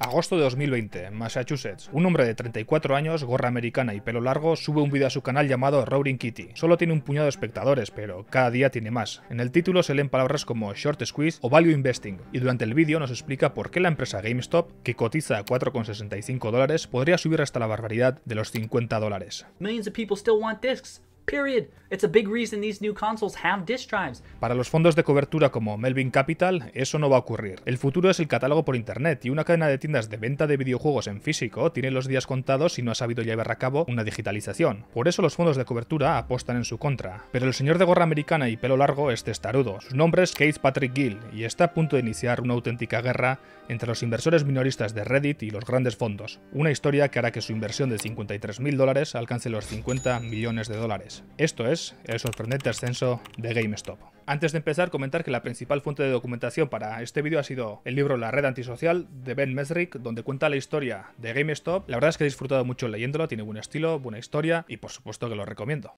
Agosto de 2020, Massachusetts. Un hombre de 34 años, gorra americana y pelo largo, sube un vídeo a su canal llamado Roaring Kitty. Solo tiene un puñado de espectadores, pero cada día tiene más. En el título se leen palabras como Short Squeeze o Value Investing, y durante el vídeo nos explica por qué la empresa GameStop, que cotiza a 4,65 dólares, podría subir hasta la barbaridad de los 50 dólares. people Period. It's a big reason these new consoles have disk drives. Para los fondos de cobertura como Melvin Capital, eso no va a ocurrir. El futuro es el catálogo por internet y una cadena de tiendas de venta de videojuegos en físico tiene los días contados y no ha sabido llevar a cabo una digitalización. Por eso los fondos de cobertura apostan en su contra. Pero el señor de gorra americana y pelo largo es testarudo. Su nombre es Keith Patrick Gill y está a punto de iniciar una auténtica guerra entre los inversores minoristas de Reddit y los grandes fondos. Una historia que hará que su inversión de 53.000 dólares alcance los 50 millones de dólares esto es el sorprendente ascenso de GameStop. Antes de empezar, comentar que la principal fuente de documentación para este vídeo ha sido el libro La red antisocial de Ben Mesrick, donde cuenta la historia de GameStop. La verdad es que he disfrutado mucho leyéndolo, tiene buen estilo, buena historia y por supuesto que lo recomiendo.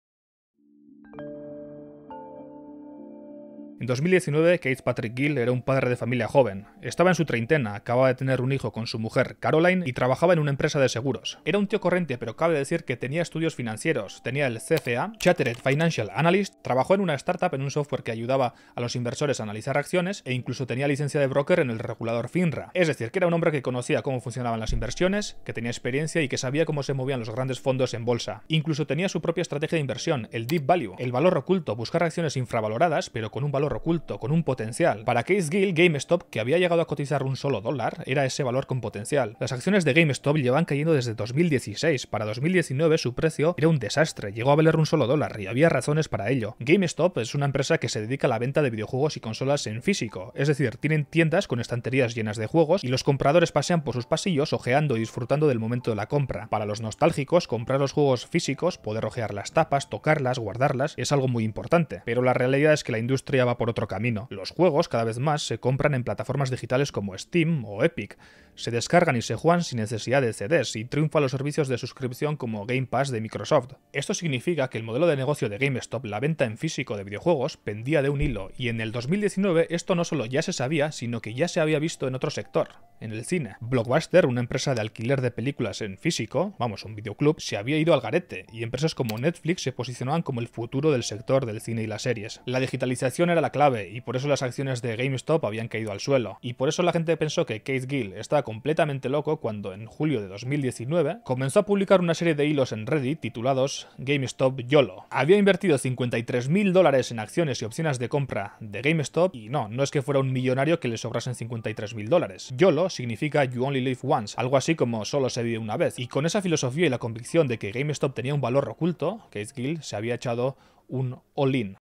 En 2019, Kate Patrick Gill era un padre de familia joven. Estaba en su treintena, acababa de tener un hijo con su mujer, Caroline, y trabajaba en una empresa de seguros. Era un tío corriente, pero cabe decir que tenía estudios financieros. Tenía el CFA, chattered Financial Analyst, trabajó en una startup en un software que ayudaba a los inversores a analizar acciones e incluso tenía licencia de broker en el regulador FINRA. Es decir, que era un hombre que conocía cómo funcionaban las inversiones, que tenía experiencia y que sabía cómo se movían los grandes fondos en bolsa. Incluso tenía su propia estrategia de inversión, el Deep Value, el valor oculto, buscar acciones infravaloradas, pero con un valor oculto con un potencial. Para Case Gill, GameStop, que había llegado a cotizar un solo dólar, era ese valor con potencial. Las acciones de GameStop llevan cayendo desde 2016. Para 2019 su precio era un desastre, llegó a valer un solo dólar y había razones para ello. GameStop es una empresa que se dedica a la venta de videojuegos y consolas en físico, es decir, tienen tiendas con estanterías llenas de juegos y los compradores pasean por sus pasillos ojeando y disfrutando del momento de la compra. Para los nostálgicos, comprar los juegos físicos, poder ojear las tapas, tocarlas, guardarlas, es algo muy importante, pero la realidad es que la industria va por otro camino. Los juegos cada vez más se compran en plataformas digitales como Steam o Epic, se descargan y se juegan sin necesidad de CDs y triunfa los servicios de suscripción como Game Pass de Microsoft. Esto significa que el modelo de negocio de GameStop, la venta en físico de videojuegos, pendía de un hilo y en el 2019 esto no solo ya se sabía, sino que ya se había visto en otro sector, en el cine. Blockbuster, una empresa de alquiler de películas en físico, vamos, un videoclub, se había ido al garete y empresas como Netflix se posicionaban como el futuro del sector del cine y las series. La digitalización era la clave y por eso las acciones de GameStop habían caído al suelo. Y por eso la gente pensó que Keith Gill estaba completamente loco cuando en julio de 2019 comenzó a publicar una serie de hilos en Reddit titulados GameStop YOLO. Había invertido 53.000 dólares en acciones y opciones de compra de GameStop y no, no es que fuera un millonario que le sobrasen 53.000 dólares. YOLO significa You Only Live Once, algo así como solo se vive una vez. Y con esa filosofía y la convicción de que GameStop tenía un valor oculto, Keith Gill se había echado un all-in.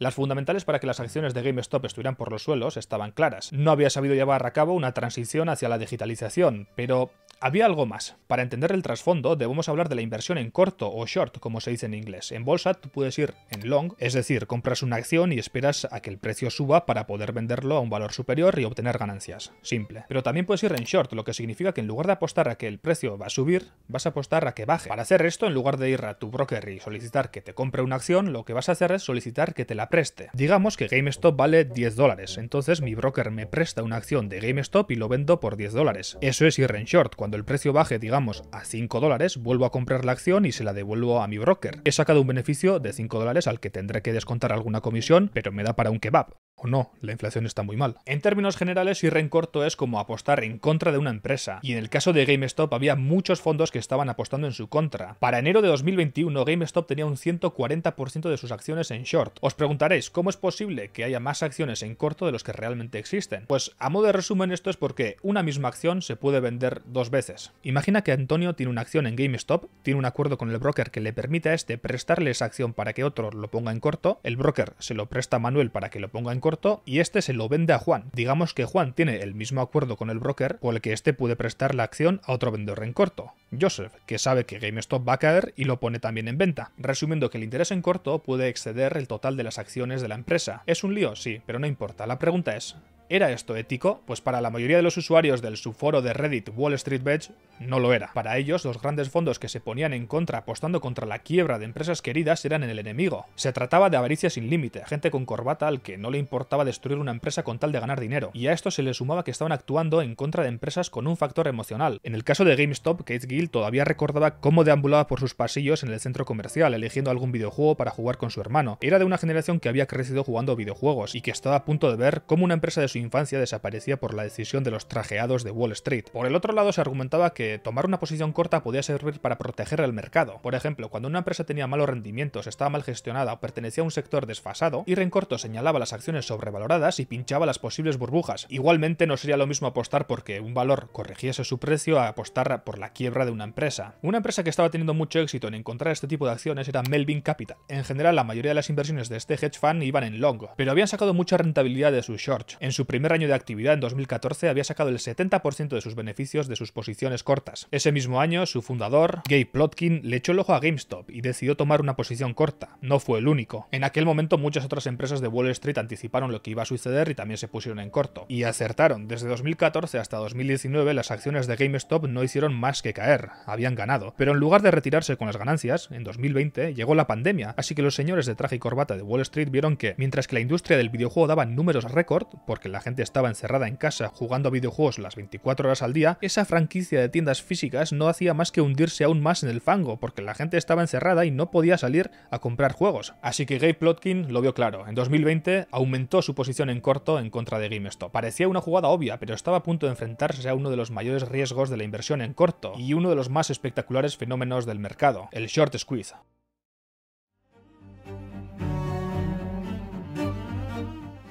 Las fundamentales para que las acciones de GameStop estuvieran por los suelos estaban claras. No había sabido llevar a cabo una transición hacia la digitalización, pero había algo más. Para entender el trasfondo, debemos hablar de la inversión en corto o short, como se dice en inglés. En bolsa tú puedes ir en long, es decir, compras una acción y esperas a que el precio suba para poder venderlo a un valor superior y obtener ganancias. Simple. Pero también puedes ir en short, lo que significa que en lugar de apostar a que el precio va a subir, vas a apostar a que baje. Para hacer esto, en lugar de ir a tu broker y solicitar que te compre una acción, lo que vas a hacer es solicitar que te la preste. Digamos que GameStop vale 10 dólares, entonces mi broker me presta una acción de GameStop y lo vendo por 10 dólares. Eso es ir en short, cuando el precio baje, digamos, a 5 dólares, vuelvo a comprar la acción y se la devuelvo a mi broker. He sacado un beneficio de 5 dólares al que tendré que descontar alguna comisión, pero me da para un kebab o no, la inflación está muy mal. En términos generales, ir en corto es como apostar en contra de una empresa, y en el caso de GameStop había muchos fondos que estaban apostando en su contra. Para enero de 2021, GameStop tenía un 140% de sus acciones en short. Os preguntaréis, ¿cómo es posible que haya más acciones en corto de los que realmente existen? Pues a modo de resumen esto es porque una misma acción se puede vender dos veces. Imagina que Antonio tiene una acción en GameStop, tiene un acuerdo con el broker que le permite a este prestarle esa acción para que otro lo ponga en corto, el broker se lo presta a Manuel para que lo ponga en corto, corto y este se lo vende a Juan. Digamos que Juan tiene el mismo acuerdo con el broker con el que este puede prestar la acción a otro vendedor en corto, Joseph, que sabe que GameStop va a caer y lo pone también en venta. Resumiendo que el interés en corto puede exceder el total de las acciones de la empresa. Es un lío, sí, pero no importa. La pregunta es, ¿Era esto ético? Pues para la mayoría de los usuarios del subforo de Reddit Wall Street Bets no lo era. Para ellos, los grandes fondos que se ponían en contra apostando contra la quiebra de empresas queridas eran el enemigo. Se trataba de avaricia sin límite, gente con corbata al que no le importaba destruir una empresa con tal de ganar dinero. Y a esto se le sumaba que estaban actuando en contra de empresas con un factor emocional. En el caso de GameStop, Kate Gill todavía recordaba cómo deambulaba por sus pasillos en el centro comercial, eligiendo algún videojuego para jugar con su hermano. Era de una generación que había crecido jugando videojuegos y que estaba a punto de ver cómo una empresa de su infancia desaparecía por la decisión de los trajeados de Wall Street. Por el otro lado, se argumentaba que tomar una posición corta podía servir para proteger el mercado. Por ejemplo, cuando una empresa tenía malos rendimientos, estaba mal gestionada o pertenecía a un sector desfasado, y Corto señalaba las acciones sobrevaloradas y pinchaba las posibles burbujas. Igualmente, no sería lo mismo apostar porque un valor corrigiese su precio a apostar por la quiebra de una empresa. Una empresa que estaba teniendo mucho éxito en encontrar este tipo de acciones era Melvin Capital. En general, la mayoría de las inversiones de este hedge fund iban en longo, pero habían sacado mucha rentabilidad de sus shorts. En su primer año de actividad en 2014 había sacado el 70% de sus beneficios de sus posiciones cortas. Ese mismo año, su fundador, Gabe Plotkin, le echó el ojo a GameStop y decidió tomar una posición corta. No fue el único. En aquel momento muchas otras empresas de Wall Street anticiparon lo que iba a suceder y también se pusieron en corto. Y acertaron. Desde 2014 hasta 2019 las acciones de GameStop no hicieron más que caer. Habían ganado. Pero en lugar de retirarse con las ganancias, en 2020 llegó la pandemia, así que los señores de traje y corbata de Wall Street vieron que, mientras que la industria del videojuego daba números récord, porque la la gente estaba encerrada en casa jugando a videojuegos las 24 horas al día, esa franquicia de tiendas físicas no hacía más que hundirse aún más en el fango, porque la gente estaba encerrada y no podía salir a comprar juegos. Así que Gabe Plotkin lo vio claro. En 2020 aumentó su posición en corto en contra de GameStop. Parecía una jugada obvia, pero estaba a punto de enfrentarse a uno de los mayores riesgos de la inversión en corto y uno de los más espectaculares fenómenos del mercado, el short squeeze.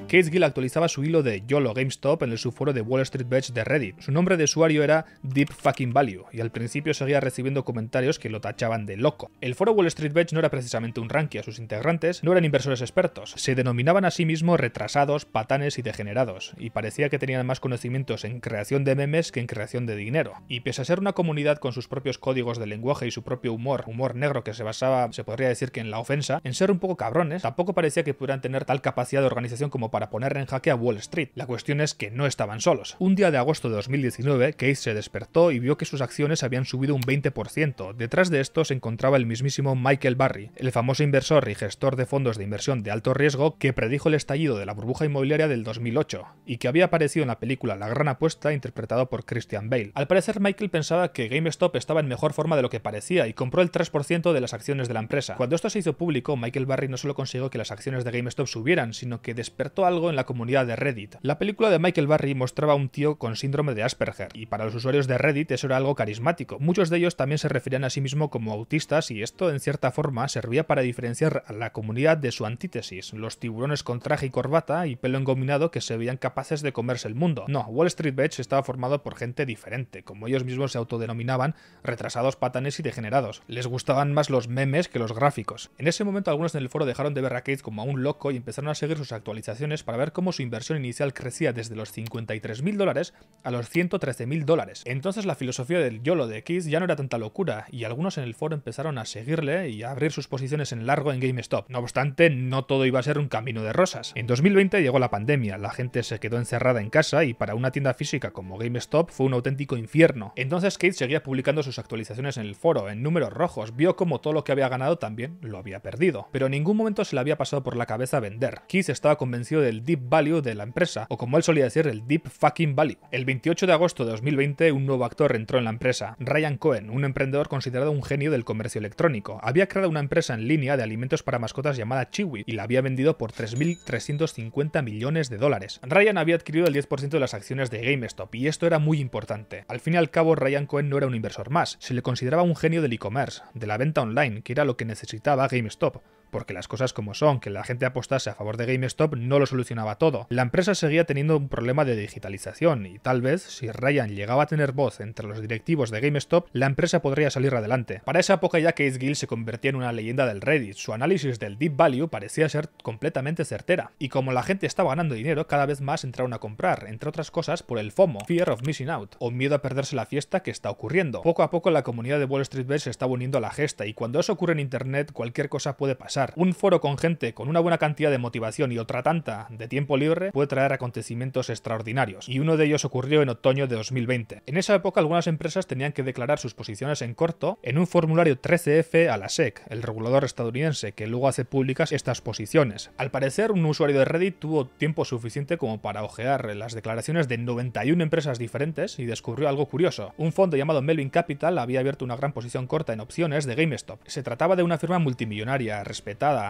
Gill actualizaba su hilo de YOLO GameStop en el subforo de Wall Street Bets de Reddit. Su nombre de usuario era Deep Fucking Value y al principio seguía recibiendo comentarios que lo tachaban de loco. El foro Wall Street Bets no era precisamente un ranking, a sus integrantes no eran inversores expertos, se denominaban a sí mismos retrasados, patanes y degenerados, y parecía que tenían más conocimientos en creación de memes que en creación de dinero. Y pese a ser una comunidad con sus propios códigos de lenguaje y su propio humor, humor negro que se basaba, se podría decir que en la ofensa, en ser un poco cabrones, tampoco parecía que pudieran tener tal capacidad de organización como para poner en jaque a Wall Street. La cuestión es que no estaban solos. Un día de agosto de 2019, Keith se despertó y vio que sus acciones habían subido un 20%. Detrás de esto se encontraba el mismísimo Michael Barry, el famoso inversor y gestor de fondos de inversión de alto riesgo que predijo el estallido de la burbuja inmobiliaria del 2008 y que había aparecido en la película La Gran Apuesta interpretado por Christian Bale. Al parecer Michael pensaba que GameStop estaba en mejor forma de lo que parecía y compró el 3% de las acciones de la empresa. Cuando esto se hizo público, Michael Barry no solo consiguió que las acciones de GameStop subieran, sino que despertó algo en la comunidad de Reddit. La película de Michael Barry mostraba a un tío con síndrome de Asperger, y para los usuarios de Reddit eso era algo carismático. Muchos de ellos también se referían a sí mismo como autistas y esto, en cierta forma, servía para diferenciar a la comunidad de su antítesis, los tiburones con traje y corbata y pelo engominado que se veían capaces de comerse el mundo. No, Wall Street Beach estaba formado por gente diferente, como ellos mismos se autodenominaban, retrasados, patanes y degenerados. Les gustaban más los memes que los gráficos. En ese momento algunos en el foro dejaron de ver a Kate como a un loco y empezaron a seguir sus actualizaciones para ver cómo su inversión inicial crecía desde los 53.000 dólares a los 113.000 dólares. Entonces la filosofía del YOLO de Keith ya no era tanta locura y algunos en el foro empezaron a seguirle y a abrir sus posiciones en largo en GameStop. No obstante, no todo iba a ser un camino de rosas. En 2020 llegó la pandemia, la gente se quedó encerrada en casa y para una tienda física como GameStop fue un auténtico infierno. Entonces Keith seguía publicando sus actualizaciones en el foro, en números rojos, vio como todo lo que había ganado también lo había perdido. Pero en ningún momento se le había pasado por la cabeza vender. Keith estaba convencido de el deep value de la empresa, o como él solía decir, el deep fucking value. El 28 de agosto de 2020, un nuevo actor entró en la empresa, Ryan Cohen, un emprendedor considerado un genio del comercio electrónico. Había creado una empresa en línea de alimentos para mascotas llamada Chiwi y la había vendido por 3.350 millones de dólares. Ryan había adquirido el 10% de las acciones de GameStop y esto era muy importante. Al fin y al cabo, Ryan Cohen no era un inversor más, se le consideraba un genio del e-commerce, de la venta online, que era lo que necesitaba GameStop porque las cosas como son, que la gente apostase a favor de GameStop no lo solucionaba todo. La empresa seguía teniendo un problema de digitalización y tal vez, si Ryan llegaba a tener voz entre los directivos de GameStop, la empresa podría salir adelante. Para esa época ya Case Gill se convertía en una leyenda del Reddit, su análisis del Deep Value parecía ser completamente certera, y como la gente estaba ganando dinero, cada vez más entraron a comprar, entre otras cosas por el FOMO, Fear of Missing Out, o miedo a perderse la fiesta que está ocurriendo. Poco a poco la comunidad de Wall Street se estaba uniendo a la gesta, y cuando eso ocurre en Internet cualquier cosa puede pasar, un foro con gente con una buena cantidad de motivación y otra tanta de tiempo libre puede traer acontecimientos extraordinarios, y uno de ellos ocurrió en otoño de 2020. En esa época algunas empresas tenían que declarar sus posiciones en corto en un formulario 13F a la SEC, el regulador estadounidense que luego hace públicas estas posiciones. Al parecer, un usuario de Reddit tuvo tiempo suficiente como para ojear las declaraciones de 91 empresas diferentes y descubrió algo curioso. Un fondo llamado Melvin Capital había abierto una gran posición corta en opciones de GameStop. Se trataba de una firma multimillonaria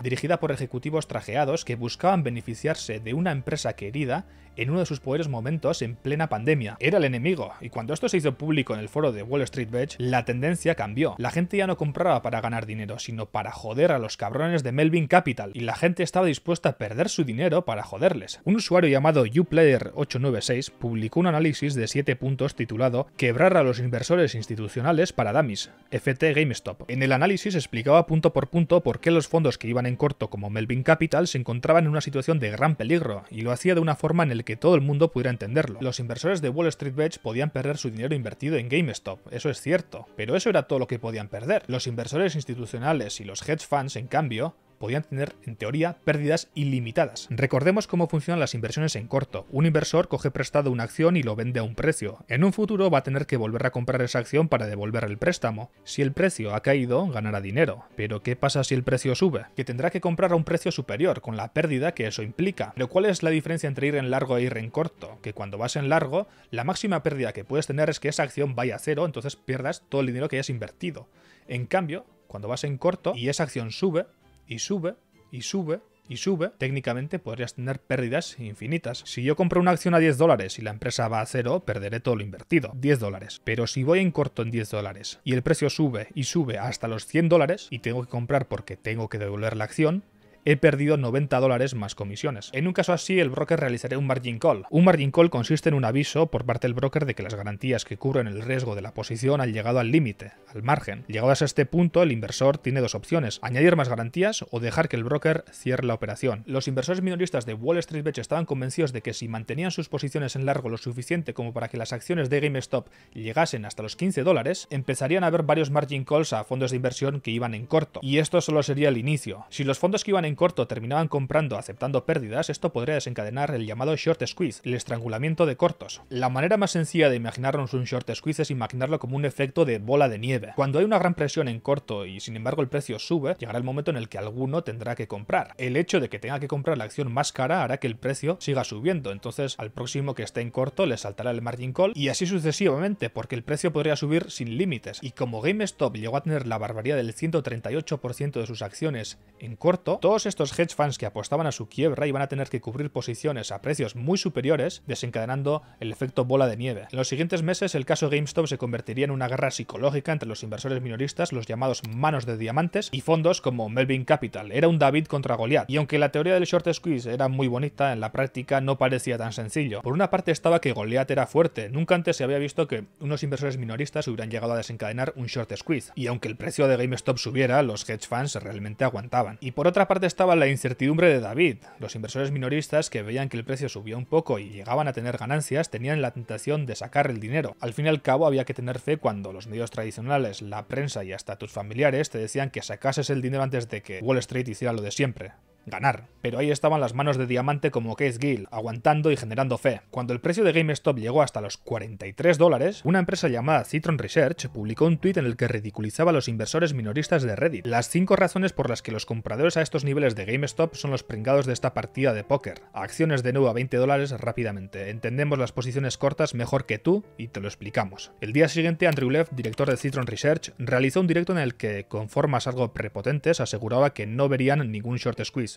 dirigida por ejecutivos trajeados que buscaban beneficiarse de una empresa querida en uno de sus poderes momentos en plena pandemia. Era el enemigo, y cuando esto se hizo público en el foro de Wall Street Veg, la tendencia cambió. La gente ya no compraba para ganar dinero, sino para joder a los cabrones de Melvin Capital, y la gente estaba dispuesta a perder su dinero para joderles. Un usuario llamado uplayer896 publicó un análisis de 7 puntos titulado Quebrar a los inversores institucionales para dummies, FT GameStop. En el análisis explicaba punto por punto por qué los fondos que iban en corto como Melvin Capital se encontraban en una situación de gran peligro, y lo hacía de una forma en que que todo el mundo pudiera entenderlo. Los inversores de Wall Street Bets podían perder su dinero invertido en GameStop, eso es cierto, pero eso era todo lo que podían perder. Los inversores institucionales y los hedge funds, en cambio, podían tener, en teoría, pérdidas ilimitadas. Recordemos cómo funcionan las inversiones en corto. Un inversor coge prestado una acción y lo vende a un precio. En un futuro va a tener que volver a comprar esa acción para devolver el préstamo. Si el precio ha caído, ganará dinero. Pero ¿qué pasa si el precio sube? Que tendrá que comprar a un precio superior, con la pérdida que eso implica. Pero ¿cuál es la diferencia entre ir en largo e ir en corto? Que cuando vas en largo, la máxima pérdida que puedes tener es que esa acción vaya a cero, entonces pierdas todo el dinero que hayas invertido. En cambio, cuando vas en corto y esa acción sube, y sube y sube y sube, técnicamente podrías tener pérdidas infinitas. Si yo compro una acción a 10 dólares y la empresa va a cero, perderé todo lo invertido, 10 dólares. Pero si voy en corto en 10 dólares y el precio sube y sube hasta los 100 dólares y tengo que comprar porque tengo que devolver la acción, he perdido 90 dólares más comisiones. En un caso así, el broker realizará un margin call. Un margin call consiste en un aviso por parte del broker de que las garantías que cubren el riesgo de la posición han llegado al límite, al margen. Llegados a este punto, el inversor tiene dos opciones, añadir más garantías o dejar que el broker cierre la operación. Los inversores minoristas de Wall Street Beach estaban convencidos de que si mantenían sus posiciones en largo lo suficiente como para que las acciones de GameStop llegasen hasta los 15 dólares, empezarían a haber varios margin calls a fondos de inversión que iban en corto. Y esto solo sería el inicio. Si los fondos que iban en corto terminaban comprando aceptando pérdidas, esto podría desencadenar el llamado short squeeze, el estrangulamiento de cortos. La manera más sencilla de imaginarnos un short squeeze es imaginarlo como un efecto de bola de nieve. Cuando hay una gran presión en corto y sin embargo el precio sube, llegará el momento en el que alguno tendrá que comprar. El hecho de que tenga que comprar la acción más cara hará que el precio siga subiendo, entonces al próximo que esté en corto le saltará el margin call y así sucesivamente, porque el precio podría subir sin límites. Y como GameStop llegó a tener la barbaridad del 138% de sus acciones en corto, todos estos hedge funds que apostaban a su quiebra iban a tener que cubrir posiciones a precios muy superiores, desencadenando el efecto bola de nieve. En los siguientes meses, el caso GameStop se convertiría en una guerra psicológica entre los inversores minoristas, los llamados manos de diamantes, y fondos como Melvin Capital. Era un David contra Goliath. Y aunque la teoría del short squeeze era muy bonita, en la práctica no parecía tan sencillo. Por una parte estaba que Goliath era fuerte. Nunca antes se había visto que unos inversores minoristas hubieran llegado a desencadenar un short squeeze. Y aunque el precio de GameStop subiera, los hedge funds realmente aguantaban. Y por otra parte estaba la incertidumbre de David. Los inversores minoristas que veían que el precio subía un poco y llegaban a tener ganancias tenían la tentación de sacar el dinero. Al fin y al cabo había que tener fe cuando los medios tradicionales, la prensa y hasta tus familiares te decían que sacases el dinero antes de que Wall Street hiciera lo de siempre ganar. Pero ahí estaban las manos de diamante como Keith Gill, aguantando y generando fe. Cuando el precio de GameStop llegó hasta los 43 dólares, una empresa llamada Citron Research publicó un tuit en el que ridiculizaba a los inversores minoristas de Reddit. Las cinco razones por las que los compradores a estos niveles de GameStop son los pringados de esta partida de póker. Acciones de nuevo a 20 dólares rápidamente. Entendemos las posiciones cortas mejor que tú y te lo explicamos. El día siguiente, Andrew Lev, director de Citron Research, realizó un directo en el que, con formas algo prepotentes, aseguraba que no verían ningún short squeeze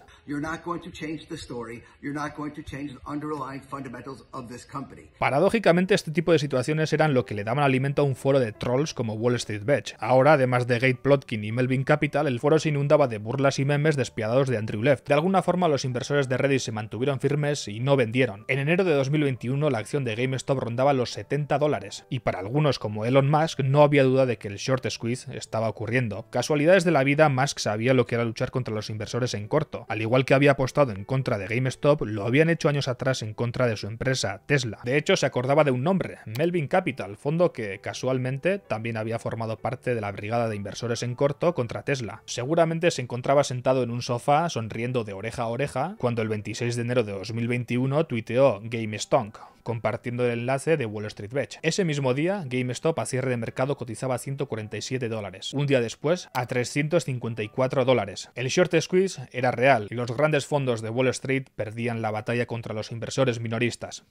company. Paradójicamente, este tipo de situaciones eran lo que le daban alimento a un foro de trolls como Wall Street Bets. Ahora, además de Gate Plotkin y Melvin Capital, el foro se inundaba de burlas y memes despiadados de Andrew Left. De alguna forma, los inversores de Reddit se mantuvieron firmes y no vendieron. En enero de 2021, la acción de GameStop rondaba los 70 dólares, y para algunos como Elon Musk, no había duda de que el short squeeze estaba ocurriendo. Casualidades de la vida, Musk sabía lo que era luchar contra los inversores en corto al igual que había apostado en contra de GameStop, lo habían hecho años atrás en contra de su empresa, Tesla. De hecho, se acordaba de un nombre, Melvin Capital, fondo que casualmente también había formado parte de la brigada de inversores en corto contra Tesla. Seguramente se encontraba sentado en un sofá sonriendo de oreja a oreja cuando el 26 de enero de 2021 tuiteó GameStonk, compartiendo el enlace de Wall Street Batch. Ese mismo día, GameStop a cierre de mercado cotizaba a 147 dólares. Un día después, a 354 dólares. El short squeeze era real y los grandes fondos de Wall Street perdían la batalla contra los inversores minoristas.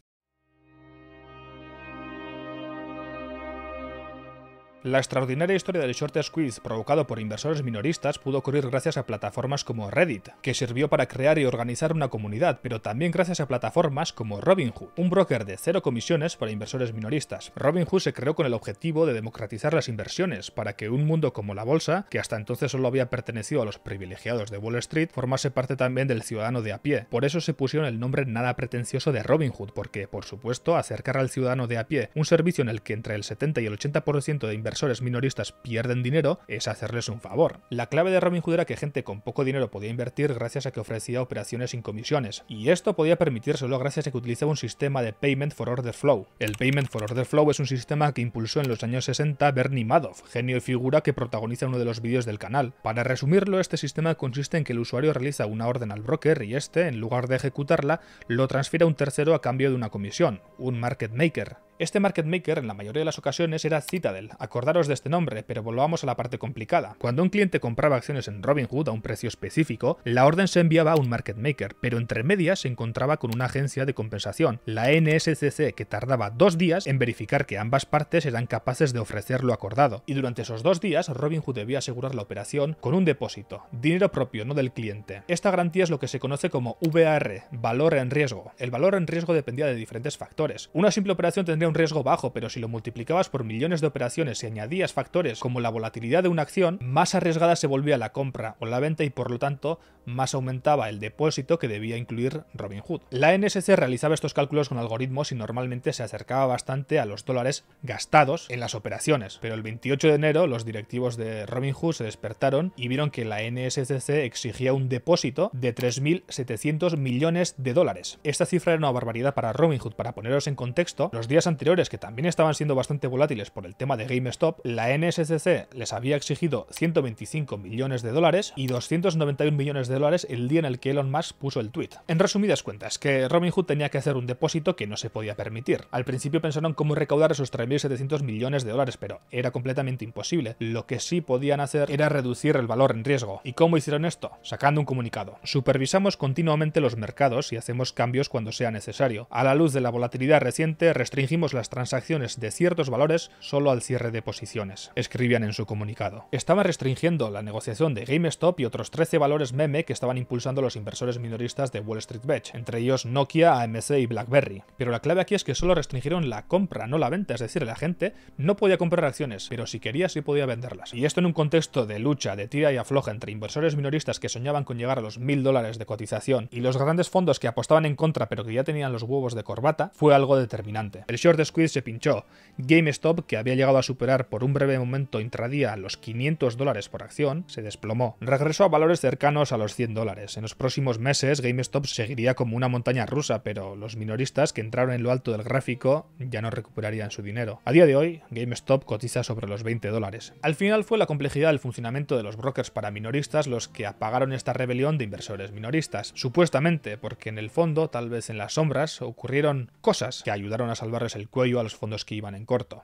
La extraordinaria historia del short squeeze provocado por inversores minoristas pudo ocurrir gracias a plataformas como Reddit, que sirvió para crear y organizar una comunidad, pero también gracias a plataformas como Robinhood, un broker de cero comisiones para inversores minoristas. Robinhood se creó con el objetivo de democratizar las inversiones para que un mundo como la bolsa, que hasta entonces solo había pertenecido a los privilegiados de Wall Street, formase parte también del ciudadano de a pie. Por eso se pusieron el nombre nada pretencioso de Robinhood, porque, por supuesto, acercar al ciudadano de a pie un servicio en el que entre el 70 y el 80% de inversores inversores minoristas pierden dinero es hacerles un favor. La clave de Robin Hood era que gente con poco dinero podía invertir gracias a que ofrecía operaciones sin comisiones, y esto podía permitírselo gracias a que utilizaba un sistema de Payment for Order Flow. El Payment for Order Flow es un sistema que impulsó en los años 60 Bernie Madoff, genio y figura que protagoniza uno de los vídeos del canal. Para resumirlo, este sistema consiste en que el usuario realiza una orden al broker y este, en lugar de ejecutarla, lo transfiere a un tercero a cambio de una comisión, un market maker. Este market maker en la mayoría de las ocasiones era Citadel, a acordaros de este nombre, pero volvamos a la parte complicada. Cuando un cliente compraba acciones en Robinhood a un precio específico, la orden se enviaba a un market maker, pero entre medias se encontraba con una agencia de compensación, la NSCC, que tardaba dos días en verificar que ambas partes eran capaces de ofrecer lo acordado. Y durante esos dos días, Robinhood debía asegurar la operación con un depósito, dinero propio, no del cliente. Esta garantía es lo que se conoce como VAR, valor en riesgo. El valor en riesgo dependía de diferentes factores. Una simple operación tendría un riesgo bajo, pero si lo multiplicabas por millones de operaciones y añadías factores como la volatilidad de una acción, más arriesgada se volvía la compra o la venta y por lo tanto más aumentaba el depósito que debía incluir Robinhood. La NSC realizaba estos cálculos con algoritmos y normalmente se acercaba bastante a los dólares gastados en las operaciones, pero el 28 de enero los directivos de Robinhood se despertaron y vieron que la NSCC exigía un depósito de 3.700 millones de dólares. Esta cifra era una barbaridad para Robinhood, para poneros en contexto, los días anteriores que también estaban siendo bastante volátiles por el tema de GameStop la NSCC les había exigido 125 millones de dólares y 291 millones de dólares el día en el que Elon Musk puso el tweet. En resumidas cuentas, que Robinhood tenía que hacer un depósito que no se podía permitir. Al principio pensaron cómo recaudar esos 3.700 millones de dólares, pero era completamente imposible. Lo que sí podían hacer era reducir el valor en riesgo. ¿Y cómo hicieron esto? Sacando un comunicado. Supervisamos continuamente los mercados y hacemos cambios cuando sea necesario. A la luz de la volatilidad reciente, restringimos las transacciones de ciertos valores solo al cierre de posiciones, escribían en su comunicado. Estaba restringiendo la negociación de GameStop y otros 13 valores meme que estaban impulsando los inversores minoristas de Wall Street Bets, entre ellos Nokia, AMC y BlackBerry. Pero la clave aquí es que solo restringieron la compra, no la venta, es decir, la gente no podía comprar acciones, pero si quería sí podía venderlas. Y esto en un contexto de lucha, de tira y afloja entre inversores minoristas que soñaban con llegar a los mil dólares de cotización y los grandes fondos que apostaban en contra pero que ya tenían los huevos de corbata, fue algo determinante. El short squeeze se pinchó. GameStop, que había llegado a superar por un breve momento intradía los 500 dólares por acción, se desplomó. Regresó a valores cercanos a los 100 dólares. En los próximos meses GameStop seguiría como una montaña rusa, pero los minoristas que entraron en lo alto del gráfico ya no recuperarían su dinero. A día de hoy, GameStop cotiza sobre los 20 dólares. Al final fue la complejidad del funcionamiento de los brokers para minoristas los que apagaron esta rebelión de inversores minoristas, supuestamente porque en el fondo, tal vez en las sombras, ocurrieron cosas que ayudaron a salvarles el cuello a los fondos que iban en corto.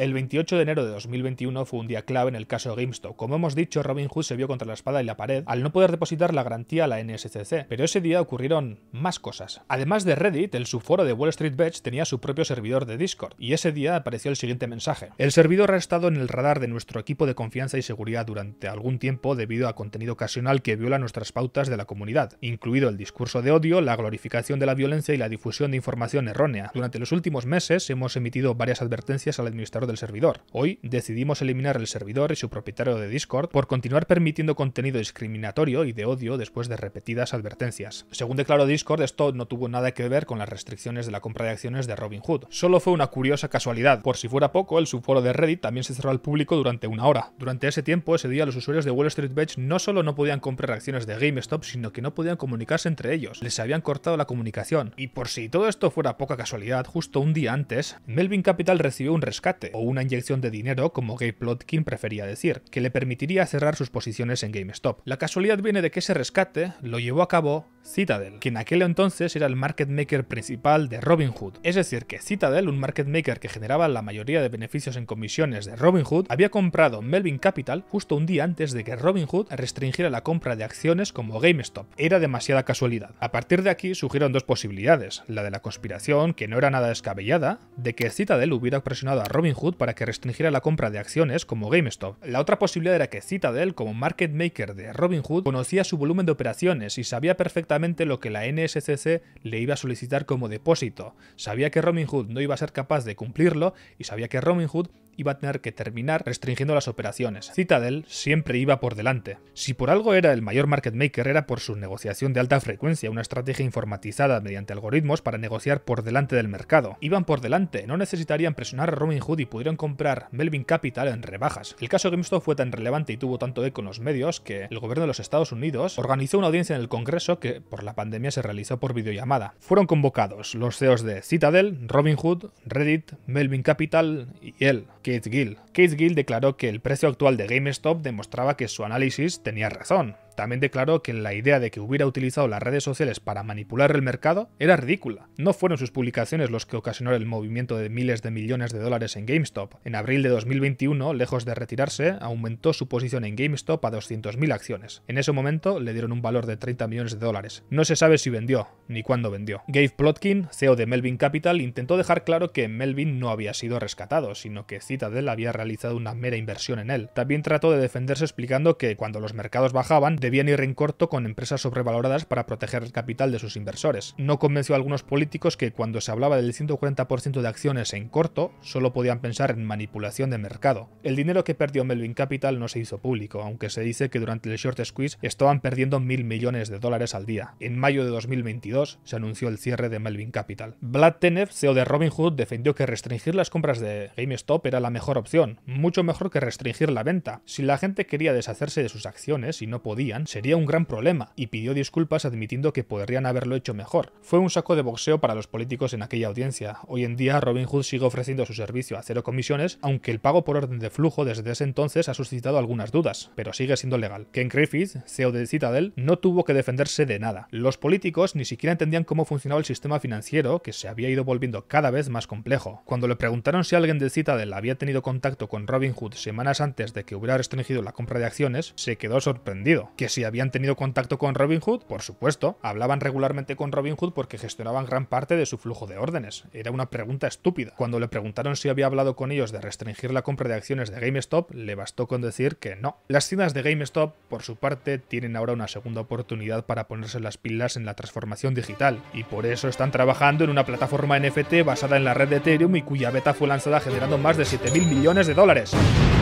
El 28 de enero de 2021 fue un día clave en el caso GameStop. Como hemos dicho, Robin Hood se vio contra la espada y la pared al no poder depositar la garantía a la NSCC, pero ese día ocurrieron más cosas. Además de Reddit, el subforo de Wall Street Bets tenía su propio servidor de Discord, y ese día apareció el siguiente mensaje. El servidor ha estado en el radar de nuestro equipo de confianza y seguridad durante algún tiempo debido a contenido ocasional que viola nuestras pautas de la comunidad, incluido el discurso de odio, la glorificación de la violencia y la difusión de información errónea. Durante los últimos meses hemos emitido varias advertencias al administrador del servidor. Hoy decidimos eliminar el servidor y su propietario de Discord por continuar permitiendo contenido discriminatorio y de odio después de repetidas advertencias. Según declaró Discord, esto no tuvo nada que ver con las restricciones de la compra de acciones de Robin Robinhood. Solo fue una curiosa casualidad. Por si fuera poco, el subforo de Reddit también se cerró al público durante una hora. Durante ese tiempo, ese día, los usuarios de Wall Street Bets no solo no podían comprar acciones de GameStop, sino que no podían comunicarse entre ellos. Les habían cortado la comunicación. Y por si todo esto fuera poca casualidad, justo un día antes, Melvin Capital recibió un rescate o una inyección de dinero, como Gabe Plotkin prefería decir, que le permitiría cerrar sus posiciones en GameStop. La casualidad viene de que ese rescate lo llevó a cabo Citadel, que en aquel entonces era el market maker principal de Robinhood. Es decir, que Citadel, un market maker que generaba la mayoría de beneficios en comisiones de Robinhood, había comprado Melvin Capital justo un día antes de que Robinhood restringiera la compra de acciones como GameStop. Era demasiada casualidad. A partir de aquí surgieron dos posibilidades, la de la conspiración, que no era nada descabellada, de que Citadel hubiera presionado a Robinhood para que restringiera la compra de acciones como GameStop. La otra posibilidad era que Citadel, como market maker de Hood, conocía su volumen de operaciones y sabía perfectamente lo que la NSCC le iba a solicitar como depósito. Sabía que Robin Hood no iba a ser capaz de cumplirlo y sabía que Robinhood iba a tener que terminar restringiendo las operaciones. Citadel siempre iba por delante. Si por algo era el mayor market maker era por su negociación de alta frecuencia, una estrategia informatizada mediante algoritmos para negociar por delante del mercado. Iban por delante, no necesitarían presionar a Robinhood y pudieron comprar Melvin Capital en rebajas. El caso GameStop fue tan relevante y tuvo tanto eco en los medios que el gobierno de los Estados Unidos organizó una audiencia en el Congreso que por la pandemia se realizó por videollamada. Fueron convocados los CEOs de Citadel, Robinhood, Reddit, Melvin Capital y él, Keith Gill. Keith Gill declaró que el precio actual de GameStop demostraba que su análisis tenía razón, también declaró que la idea de que hubiera utilizado las redes sociales para manipular el mercado era ridícula. No fueron sus publicaciones los que ocasionaron el movimiento de miles de millones de dólares en GameStop. En abril de 2021, lejos de retirarse, aumentó su posición en GameStop a 200.000 acciones. En ese momento le dieron un valor de 30 millones de dólares. No se sabe si vendió, ni cuándo vendió. Gabe Plotkin, CEO de Melvin Capital, intentó dejar claro que Melvin no había sido rescatado, sino que Citadel había realizado una mera inversión en él. También trató de defenderse explicando que cuando los mercados bajaban, debían ir en corto con empresas sobrevaloradas para proteger el capital de sus inversores. No convenció a algunos políticos que cuando se hablaba del 140% de acciones en corto, solo podían pensar en manipulación de mercado. El dinero que perdió Melvin Capital no se hizo público, aunque se dice que durante el short squeeze estaban perdiendo mil millones de dólares al día. En mayo de 2022 se anunció el cierre de Melvin Capital. Vlad Tenev, CEO de Robinhood, defendió que restringir las compras de GameStop era la mejor opción, mucho mejor que restringir la venta. Si la gente quería deshacerse de sus acciones y no podían, sería un gran problema y pidió disculpas admitiendo que podrían haberlo hecho mejor. Fue un saco de boxeo para los políticos en aquella audiencia. Hoy en día Robin Hood sigue ofreciendo su servicio a cero comisiones, aunque el pago por orden de flujo desde ese entonces ha suscitado algunas dudas, pero sigue siendo legal. Ken Griffith, CEO de Citadel, no tuvo que defenderse de nada. Los políticos ni siquiera entendían cómo funcionaba el sistema financiero, que se había ido volviendo cada vez más complejo. Cuando le preguntaron si alguien de Citadel había tenido contacto con Robin Hood semanas antes de que hubiera restringido la compra de acciones, se quedó sorprendido que si habían tenido contacto con Robin Hood, por supuesto, hablaban regularmente con Robin Hood porque gestionaban gran parte de su flujo de órdenes. Era una pregunta estúpida. Cuando le preguntaron si había hablado con ellos de restringir la compra de acciones de GameStop, le bastó con decir que no. Las cenas de GameStop, por su parte, tienen ahora una segunda oportunidad para ponerse las pilas en la transformación digital, y por eso están trabajando en una plataforma NFT basada en la red de Ethereum y cuya beta fue lanzada generando más de 7.000 millones de dólares.